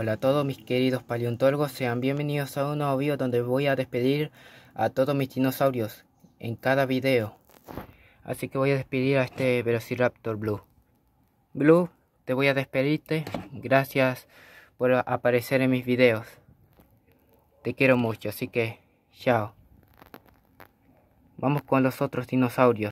Hola a todos mis queridos paleontólogos, sean bienvenidos a un nuevo video donde voy a despedir a todos mis dinosaurios en cada video. Así que voy a despedir a este Velociraptor Blue. Blue, te voy a despedirte. Gracias por aparecer en mis videos. Te quiero mucho, así que chao. Vamos con los otros dinosaurios.